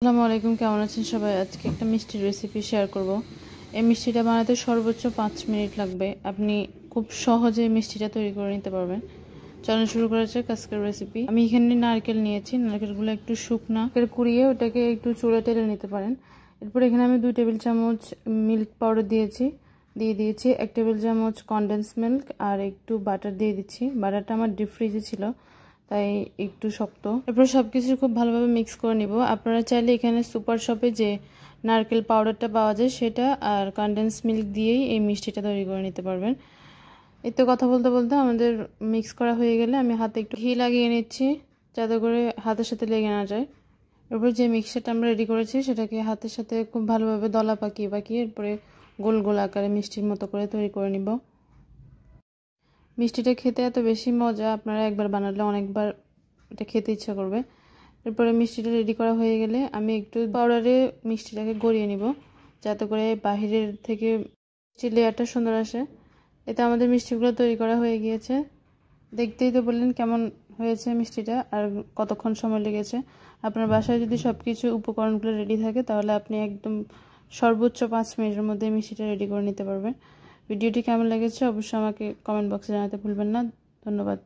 আসসালামু আলাইকুম কেমন আছেন সবাই আজকে একটা মিষ্টির রেসিপি শেয়ার করব এই মিষ্টিটা বানাতে সর্বোচ্চ পাঁচ মিনিট লাগবে আপনি খুব সহজে মিষ্টিটা তৈরি করে নিতে পারবেন চলুন শুরু করা যাক আজকের রেসিপি আমি এখানে নারকেল নিয়েছি নারকেলগুলো একটু শুকনা কুড়িয়ে ওটাকে একটু চুড়ে টেলে নিতে পারেন এরপর এখানে আমি দুই টেবিল চামচ মিল্ক পাউডার দিয়েছি দিয়ে দিয়েছি এক টেবিল চামচ কনডেন্স মিল্ক আর একটু বাটার দিয়ে দিচ্ছি বাটারটা আমার ডিপ ফ্রিজে ছিল তাই একটু শক্ত এরপর সব কিছু খুব ভালোভাবে মিক্স করে নিব আপনারা চাইলে এখানে সুপার শপে যে নারকেল পাউডারটা পাওয়া যায় সেটা আর কনডেন্স মিল্ক দিয়েই এই মিষ্টিটা তৈরি করে নিতে পারবেন এতে কথা বলতে বলতে আমাদের মিক্স করা হয়ে গেলে আমি হাতে একটু ঘি লাগিয়ে নিচ্ছি যাতে করে হাতের সাথে লেগে না যায় এরপর যে মিক্সারটা আমরা রেডি করেছি সেটাকে হাতের সাথে খুব ভালোভাবে দলা পাকিয়ে পাকিয়ে এরপরে গোল গোল আকারে মিষ্টির মতো করে তৈরি করে নিব মিষ্টিটা খেতে এত বেশি মজা আপনারা একবার বানালে অনেকবার এটা খেতে ইচ্ছা করবে এরপরে মিষ্টিটা রেডি করা হয়ে গেলে আমি একটু পাউডারে মিষ্টিটাকে গড়িয়ে নিব যাতে করে বাহিরের থেকে মিষ্টির লেয়ারটা সুন্দর আসে এতে আমাদের মিষ্টিগুলো তৈরি করা হয়ে গিয়েছে দেখতেই তো বললেন কেমন হয়েছে মিষ্টিটা আর কতক্ষণ সময় লেগেছে আপনার বাসায় যদি সব কিছু উপকরণগুলো রেডি থাকে তাহলে আপনি একদম সর্বোচ্চ পাঁচ মিনিটের মধ্যে মিষ্টিটা রেডি করে নিতে পারবেন ভিডিওটি কেমন লেগেছে অবশ্যই আমাকে কমেন্ট বক্সে জানাতে ভুলবেন না ধন্যবাদ